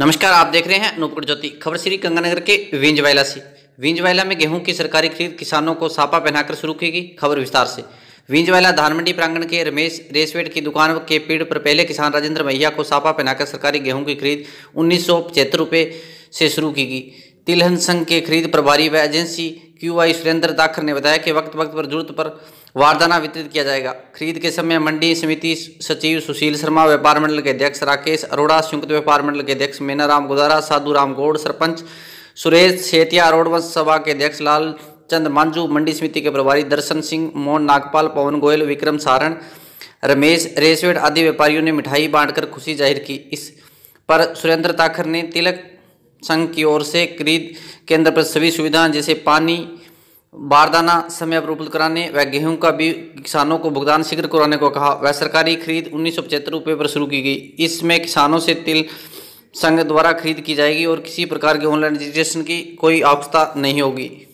नमस्कार आप देख रहे हैं अनूपपुर ज्योति खबर श्री गंगानगर के विंजवायला से विंजवायला में गेहूं की सरकारी खरीद किसानों को सापा पहनाकर शुरू की गई खबर विस्तार से विंजवायला धानमंडी प्रांगण के रमेश रेसवेट की दुकान के पेड़ पर पहले किसान राजेंद्र मैया को सापा पहनाकर सरकारी गेहूँ की खरीद उन्नीस सौ से शुरू की गई तिलहन संघ के खरीद प्रभारी व agency Q I Surendra Dakhar ने बताया कि वक्त वक्त पर जरूरत पर वारदाना वितरित किया जाएगा खरीद के समय मंडी समिति सचिव सुशील शर्मा व्यापार मंडल के अध्यक्ष राकेश अरोड़ा संयुक्त व्यापार मंडल के अध्यक्ष राम गुदारा साधु राम गौड़ सरपंच सुरेश सेतिया अरोड़वंश सभा के अध्यक्ष लाल चंद मांझू मंडी समिति के प्रभारी दर्शन सिंह मोहन नागपाल पवन गोयल विक्रम सारण रमेश रेसवेड आदि व्यापारियों ने मिठाई बांटकर खुशी जाहिर की इस पर सुरेंद्र ताखर ने तिलक संघ की ओर से खरीद केंद्र पर सभी सुविधाएं जैसे पानी बारदाना समय पर उपलब्ध कराने व गेहूं का भी किसानों को भुगतान शीघ्र कराने को कहा वह सरकारी खरीद उन्नीस सौ रुपये पर शुरू की गई इसमें किसानों से तिल संघ द्वारा खरीद की जाएगी और किसी प्रकार के ऑनलाइन रजिस्ट्रेशन की कोई आवश्यकता नहीं होगी